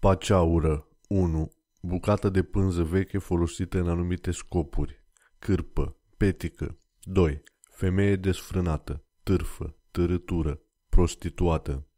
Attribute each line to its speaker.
Speaker 1: Paceaură 1. Bucată de pânză veche folosită în anumite scopuri. Cârpă, petică. 2. Femeie desfrânată, târfă, târătură, prostituată.